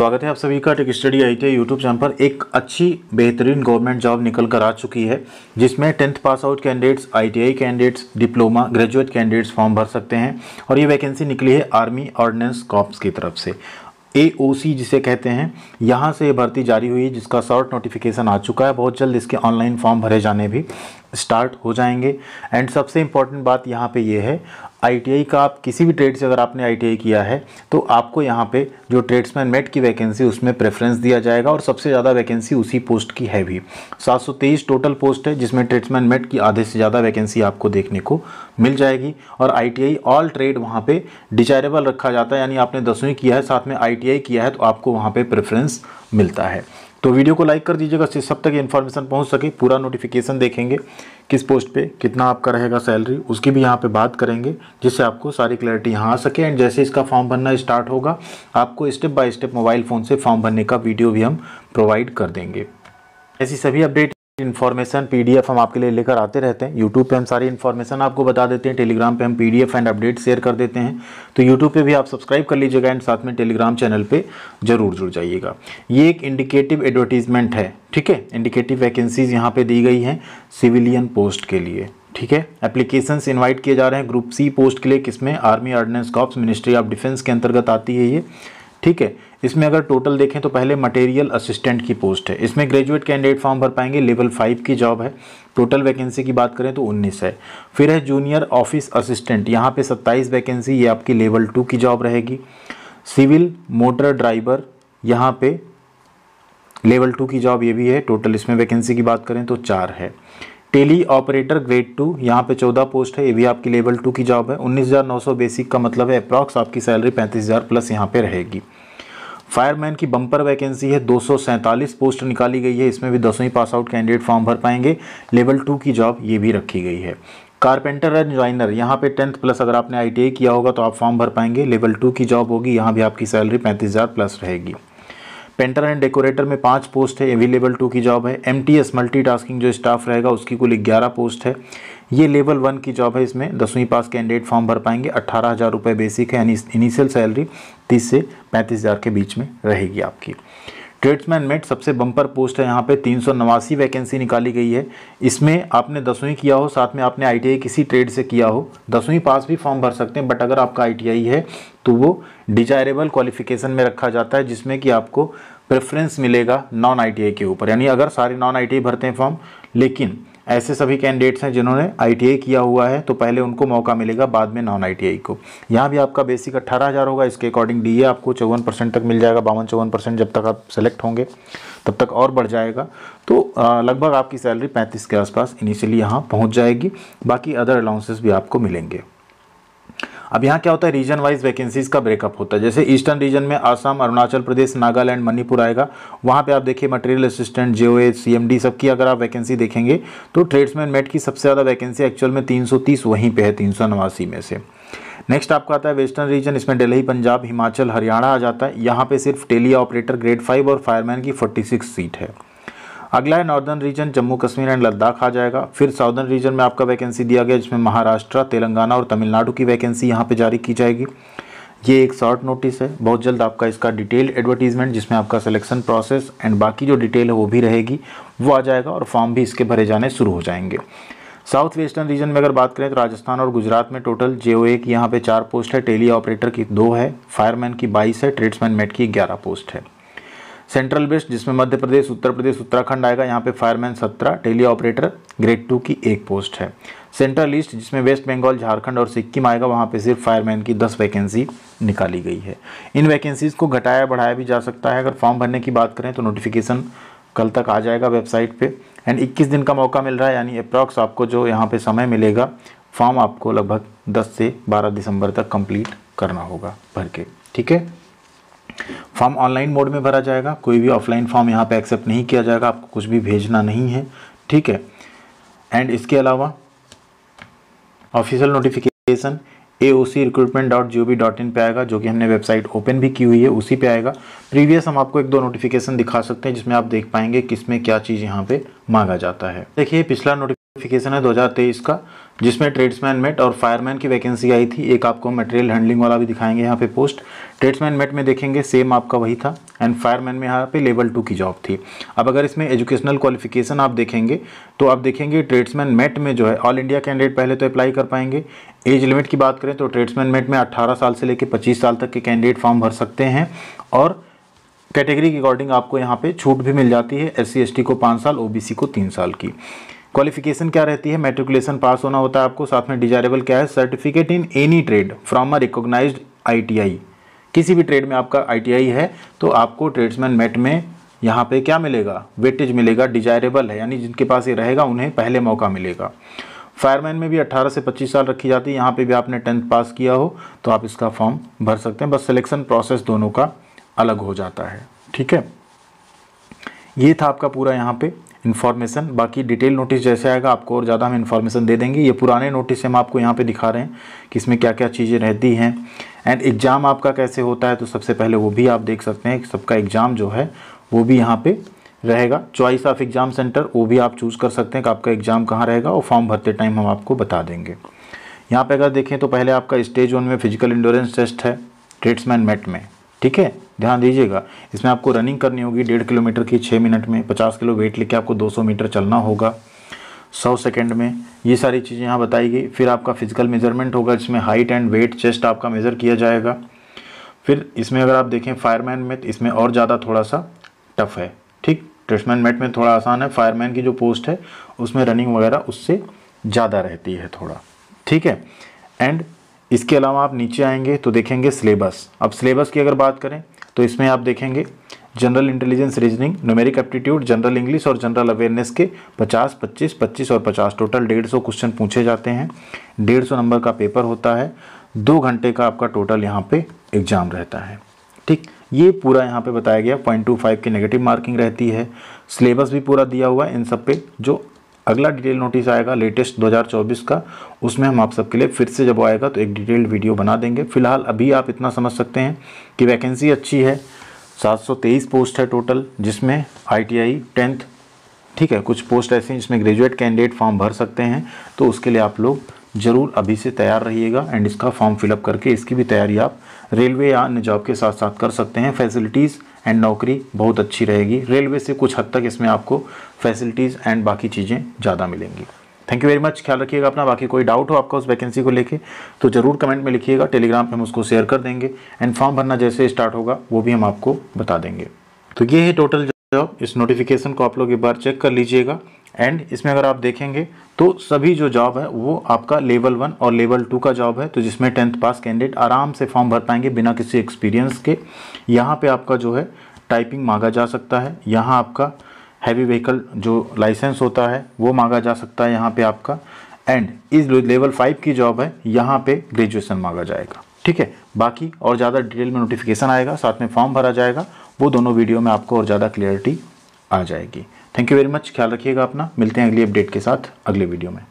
स्वागत है आप सभी का tech study I T YouTube channel पर एक अच्छी बेहतरीन गवर्नमेंट जॉब निकल कर आ चुकी है जिसमें tenth pass out candidates ITI candidates diploma graduate candidates form भर सकते हैं और ये वैकेंसी निकली है आर्मी ऑर्डिनेंस कॉप्स की तरफ से ए ओ सी जिसे कहते हैं यहाँ से ये भर्ती जारी हुई जिसका शॉर्ट नोटिफिकेशन आ चुका है बहुत जल्द इसके ऑनलाइन फॉर्म भरे जाने भी स्टार्ट हो जाएंगे एंड सबसे इम्पॉर्टेंट बात यहाँ पे ये है आईटीआई का आप किसी भी ट्रेड से अगर आपने आईटीआई किया है तो आपको यहाँ पे जो ट्रेड्समैन मेट की वैकेंसी उसमें प्रेफरेंस दिया जाएगा और सबसे ज़्यादा वैकेंसी उसी पोस्ट की है भी 723 टोटल पोस्ट है जिसमें ट्रेड्समैन मेट की आधे से ज़्यादा वैकेंसी आपको देखने को मिल जाएगी और आई ऑल ट्रेड वहाँ पर डिजायरेबल रखा जाता है यानी आपने दसवीं किया है साथ में आई किया है तो आपको वहाँ पर प्रेफरेंस मिलता है तो वीडियो को लाइक कर दीजिएगा सब तक इन्फॉर्मेशन पहुंच सके पूरा नोटिफिकेशन देखेंगे किस पोस्ट पे कितना आपका रहेगा सैलरी उसकी भी यहाँ पे बात करेंगे जिससे आपको सारी क्लैरिटी यहाँ आ सके एंड जैसे इसका फॉर्म भरना स्टार्ट होगा आपको step by step mobile phone से फॉर्म भरने का वीडियो भी हम प्रोवाइड कर देंगे ऐसी सभी अपडेट इन्फॉर्मेशन पीडीएफ हम आपके लिए लेकर आते रहते हैं यूट्यूब पे हम सारी इन्फॉर्मेशन आपको बता देते हैं टेलीग्राम पे हम पीडीएफ एंड अपडेट शेयर कर देते हैं तो यूट्यूब पे भी आप सब्सक्राइब कर लीजिएगा एंड साथ में टेलीग्राम चैनल पे जरूर जुड़ जाइएगा ये एक इंडिकेटिव एडवर्टीजमेंट है ठीक है इंडिकेटिव वैकेंसीज यहाँ पर दी गई हैं सिविलियन पोस्ट के लिए ठीक है एप्लीकेशन इन्वाइट किए जा रहे हैं ग्रुप सी पोस्ट के लिए किसमें army ordnance corps ministry of defence के अंतर्गत आती है ये ठीक है इसमें अगर टोटल देखें तो पहले मटेरियल असिस्टेंट की पोस्ट है इसमें ग्रेजुएट कैंडिडेट फॉर्म भर पाएंगे लेवल फाइव की जॉब है टोटल वैकेंसी की बात करें तो 19 है फिर है जूनियर ऑफिस असिस्टेंट यहाँ पे 27 वैकेंसी ये आपकी लेवल टू की जॉब रहेगी सिविल मोटर ड्राइवर यहाँ पे लेवल टू की जॉब ये भी है टोटल इसमें वैकेंसी की बात करें तो चार है टेली ऑपरेटर ग्रेड टू यहाँ पे चौदह पोस्ट है ये भी आपकी लेवल टू की जॉब है उन्नीस हज़ार नौ सौ बेसिक का मतलब है अप्रॉक्स आपकी सैलरी पैंतीस हज़ार प्लस यहाँ पे रहेगी फायरमैन की बम्पर वैकेंसी है दो पोस्ट निकाली गई है इसमें भी दसवीं पास आउट कैंडिडेट फॉर्म भर पाएंगे लेवल टू की जॉब ये भी रखी गई है कारपेंटर एंड ज्वाइनर यहाँ पे टेंथ प्लस अगर आपने आई किया होगा तो आप फॉर्म भर पाएंगे लेवल टू की जॉब होगी यहाँ भी आपकी सैलरी पैंतीस हज़ार प्लस रहेगी पेंटर एंड डेकोरेटर में पाँच पोस्ट है अवेलेबल टू की जॉब है एम टी एस मल्टीटास्किंग जो स्टाफ रहेगा उसकी कुल ग्यारह पोस्ट है ये लेवल वन की जॉब है इसमें दसवीं पास कैंडिडेट फॉर्म भर पाएंगे अट्ठारह हज़ार रुपये बेसिक है यानी इनिशियल सैलरी तीस से पैंतीस हज़ार के बीच में रहेगी आपकी ट्रेड्समैन मेट सबसे बम्पर पोस्ट है यहाँ पे तीन सौ नवासी वैकेंसी निकाली गई है इसमें आपने दसवीं किया हो साथ में आपने आई किसी ट्रेड से किया हो दसवीं पास भी फॉर्म भर सकते हैं बट अगर आपका आई है तो वो डिजायरेबल क्वालिफिकेशन में रखा जाता है जिसमें कि आपको प्रेफरेंस मिलेगा नॉन आई के ऊपर यानी अगर सारे नॉन आई भरते हैं फॉर्म लेकिन ऐसे सभी कैंडिडेट्स हैं जिन्होंने आई किया हुआ है तो पहले उनको मौका मिलेगा बाद में नॉन आई को यहाँ भी आपका बेसिक अट्ठारह हज़ार होगा इसके अकॉर्डिंग डी आपको चौवन परसेंट तक मिल जाएगा बावन चौवन परसेंट जब तक आप सेलेक्ट होंगे तब तक और बढ़ जाएगा तो लगभग आपकी सैलरी पैंतीस के आसपास इनिशियली यहाँ पहुँच जाएगी बाकी अदर अलाउंसेस भी आपको मिलेंगे अब यहाँ क्या होता है रीजन वाइज वैकेंसीज का ब्रेकअप होता है जैसे ईस्टर्न रीजन में आसाम अरुणाचल प्रदेश नागालैंड मणिपुर आएगा वहाँ पे आप देखिए material assistant J O C M D सबकी अगर आप वैकेंसी देखेंगे तो ट्रेड्समैन मेट की सबसे ज़्यादा वैकेंसी एक्चुअल में तीन सौ तीस वहीं पर है तीन सौ नवासी में से नेक्स्ट आपका आता है वेस्टर्न रीजन इसमें दिल्ली पंजाब हिमाचल हरियाणा आ जाता है यहाँ पे सिर्फ टेली ऑपरेटर ग्रेड फाइव और फायरमैन की फोर्टी सिक्स सीट है अगला है northern region Jammu Kashmir and Ladakh आ जाएगा फिर साउदर्न रीजन में आपका वैकेंसी दिया गया जिसमें महाराष्ट्र तेलंगाना और तमिलनाडु की वैकेंसी यहाँ पर जारी की जाएगी ये एक शॉर्ट नोटिस है बहुत जल्द आपका इसका डिटेल एडवर्टीजमेंट जिसमें आपका सिलेक्शन प्रोसेस एंड बाकी जो डिटेल है वो भी रहेगी वो आ जाएगा और फॉर्म भी इसके भरे जाने शुरू हो जाएंगे साउथ वेस्टर्न रीजन में अगर बात करें तो राजस्थान और गुजरात में टोटल जे ओ ए की यहाँ पे चार पोस्ट है टेली ऑपरेटर की दो है फायरमैन की बाईस है ट्रेड्समैन मेट की ग्यारह पोस्ट है सेंट्रल बेस्ट जिसमें मध्य प्रदेश उत्तर प्रदेश उत्तराखंड आएगा यहाँ पे फायरमैन सत्रह टेली ऑपरेटर ग्रेड टू की एक पोस्ट है सेंट्रल ईस्ट जिसमें वेस्ट बंगाल झारखंड और सिक्किम आएगा वहाँ पे सिर्फ फायरमैन की दस वैकेंसी निकाली गई है इन वैकेंसीज़ को घटाया बढ़ाया भी जा सकता है अगर फॉर्म भरने की बात करें तो नोटिफिकेशन कल तक आ जाएगा वेबसाइट पर एंड इक्कीस दिन का मौका मिल रहा है यानी अप्रॉक्स आपको जो यहाँ पर समय मिलेगा फॉर्म आपको लगभग दस से बारह दिसंबर तक कम्प्लीट करना होगा भर के ठीक है फॉर्म ऑनलाइन मोड में भरा जाएगा कोई भी ऑफलाइन फॉर्म यहाँ पे एक्सेप्ट नहीं किया जाएगा आपको कुछ भी भेजना नहीं है ठीक है एंड इसके अलावा official notification A O C recruitment dot G O V dot in पर आएगा जो कि हमने वेबसाइट ओपन भी की हुई है उसी पे आएगा प्रीवियस हम आपको एक दो नोटिफिकेशन दिखा सकते हैं जिसमें आप देख पाएंगे किसमें क्या चीज़ यहाँ पे मांगा जाता है देखिए पिछला नोटिफिकेशन है 2023 का जिसमें ट्रेड्समैन मेट और फायरमैन की वैकेंसी आई थी एक आपको मटेरियल हैंडलिंग वाला भी दिखाएंगे यहाँ पे पोस्ट ट्रेड्समैन मेट में देखेंगे सेम आपका वही था एंड फायरमैन में यहाँ पे लेवल टू की जॉब थी अब अगर इसमें एजुकेशनल क्वालिफिकेशन आप देखेंगे तो आप देखेंगे ट्रेड्समैन मेट में जो है ऑल इंडिया कैंडिडेट पहले तो अप्लाई कर पाएंगे एज लिमिट की बात करें तो ट्रेड्समैन मेट में अट्ठारह साल से लेकर पच्चीस साल तक के कैंडिडेट फॉर्म भर सकते हैं और कैटेगरी के अकॉर्डिंग आपको यहाँ पे छूट भी मिल जाती है एस सी को पाँच साल ओ को तीन साल की क्वालिफिकेशन क्या रहती है मेट्रिकुलेशन पास होना होता है आपको साथ में डिजायरेबल क्या है certificate in any trade from a recognise I किसी भी ट्रेड में आपका आई है तो आपको ट्रेड्समैन मेट में यहाँ पे क्या मिलेगा वेटेज मिलेगा डिजायरेबल है यानी जिनके पास ये रहेगा उन्हें पहले मौका मिलेगा फायरमैन में भी 18 से 25 साल रखी जाती है यहाँ पे भी आपने टेंथ पास किया हो तो आप इसका फॉर्म भर सकते हैं बस सिलेक्शन प्रोसेस दोनों का अलग हो जाता है ठीक है ये था आपका पूरा यहाँ पे इन्फॉर्मेशन बाकी डिटेल नोटिस जैसे आएगा आपको और ज़्यादा हम इन्फॉर्मेशन दे देंगे ये पुराने नोटिस हम आपको यहाँ पे दिखा रहे हैं कि इसमें क्या क्या चीज़ें रहती हैं एंड एग्ज़ाम आपका कैसे होता है तो सबसे पहले वो भी आप देख सकते हैं सबका एग्ज़ाम जो है वो भी यहाँ पर रहेगा चॉइस ऑफ एग्ज़ाम सेंटर वो भी आप चूज़ कर सकते हैं कि आपका एग्ज़ाम कहाँ रहेगा और फॉर्म भरते टाइम हम आपको बता देंगे यहाँ पर अगर देखें तो पहले आपका स्टेज वन में फिजिकल इंडोरेंस टेस्ट है ट्रेड्समैन मेट में ठीक है ध्यान दीजिएगा इसमें आपको रनिंग करनी होगी डेढ़ किलोमीटर की छः मिनट में पचास किलो वेट लेके आपको दो सौ मीटर चलना होगा सौ सेकेंड में ये सारी चीज़ें यहाँ बताई गई फिर आपका फिजिकल मेजरमेंट होगा जिसमें हाइट एंड वेट चेस्ट आपका मेज़र किया जाएगा फिर इसमें अगर आप देखें फायरमैन में तो इसमें और ज़्यादा थोड़ा सा टफ है ठीक ट्रेसमैन मेट में थोड़ा आसान है फायरमैन की जो पोस्ट है उसमें रनिंग वगैरह उससे ज़्यादा रहती है थोड़ा ठीक है एंड इसके अलावा आप नीचे आएंगे तो देखेंगे सिलेबस अब सिलेबस की अगर बात करें तो इसमें आप देखेंगे general intelligence reasoning numeric aptitude general English और जनरल अवेयरनेस के 50, 25, 25 और 50 टोटल डेढ़ सौ क्वेश्चन पूछे जाते हैं डेढ़ सौ नंबर का पेपर होता है दो घंटे का आपका टोटल यहाँ पे एग्ज़ाम रहता है ठीक ये पूरा यहाँ पे बताया गया पॉइंट टू फाइव की नेगेटिव मार्किंग रहती है सिलेबस भी पूरा दिया हुआ है इन सब पे जो अगला डिटेल नोटिस आएगा लेटेस्ट 2024 का उसमें हम आप सबके लिए फिर से जब आएगा तो एक डिटेल्ड वीडियो बना देंगे फिलहाल अभी आप इतना समझ सकते हैं कि वैकेंसी अच्छी है 723 पोस्ट है टोटल जिसमें आईटीआई टेंथ ठीक है कुछ पोस्ट ऐसे हैं जिसमें ग्रेजुएट कैंडिडेट फॉर्म भर सकते हैं तो उसके लिए आप लोग ज़रूर अभी से तैयार रहिएगा एंड इसका फॉर्म फिलअप करके इसकी भी तैयारी आप रेलवे या अन्य जॉब के साथ साथ कर सकते हैं फैसिलिटीज़ एंड नौकरी बहुत अच्छी रहेगी रेलवे से कुछ हद तक इसमें आपको फैसिलिटीज़ एंड बाकी चीज़ें ज़्यादा मिलेंगी थैंक यू वेरी मच ख्याल रखिएगा अपना बाकी कोई डाउट हो आपका उस वैकेंसी को लेके तो ज़रूर कमेंट में लिखिएगा टेलीग्राम पे हम उसको शेयर कर देंगे एंड फॉर्म भरना जैसे स्टार्ट होगा वो भी हम आपको बता देंगे तो ये है टोटल जॉब इस नोटिफिकेशन को आप लोग एक बार चेक कर लीजिएगा एंड इसमें अगर आप देखेंगे तो सभी जो जॉब है वो आपका लेवल वन और लेवल टू का जॉब है तो जिसमें टेंथ पास कैंडिडेट आराम से फॉर्म भर पाएंगे बिना किसी एक्सपीरियंस के यहाँ पे आपका जो है टाइपिंग मांगा जा सकता है यहाँ आपका हैवी व्हीकल जो लाइसेंस होता है वो मांगा जा सकता है यहाँ पर आपका एंड इस लेवल फाइव की जॉब है यहाँ पर ग्रेजुएसन मांगा जाएगा ठीक है बाकी और ज़्यादा डिटेल में नोटिफिकेशन आएगा साथ में फॉर्म भरा जाएगा वो दोनों वीडियो में आपको और ज़्यादा क्लियरिटी आ जाएगी थैंक यू वेरी मच ख्याल रखिएगा अपना मिलते हैं अगली अपडेट के साथ अगले वीडियो में